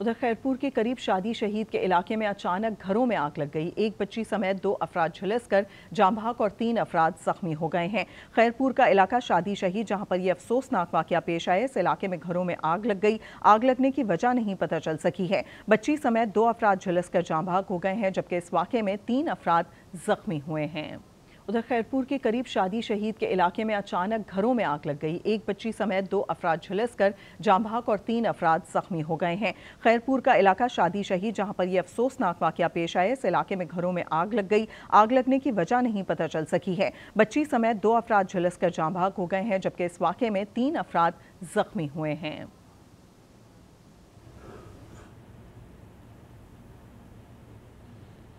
उधर खैरपुर के करीब शादी शहीद के इलाके में अचानक घरों में आग लग गई एक बच्ची समेत दो अफराद झुलस कर जामभाग और तीन अफराद जख्मी हो गए हैं खैरपुर का इलाका शादी शहीद जहां पर यह अफसोसनाक वाक्य पेश आया इस इलाके में घरों में आग लग गई आग लगने की वजह नहीं पता चल सकी है बच्ची समेत दो अफराद झुलस कर हो गए हैं जबकि इस वाक़े में तीन अफराद जख्मी हुए हैं उधर खैरपुर के करीब शादी शहीद के इलाके में अचानक घरों में आग लग गई एक बच्ची समेत दो अफराद झुलस कर जामभाग और तीन अफराद जख्मी हो गए हैं खैरपुर का इलाका शादी शहीद जहां पर यह अफसोसनाक वाक्य पेश आया इस इलाके में घरों में आग लग गई आग लगने की वजह नहीं पता चल सकी है बच्ची समेत दो अफराद झुलस कर हो गए हैं जबकि इस वाक्य में तीन अफराद जख्मी हुए हैं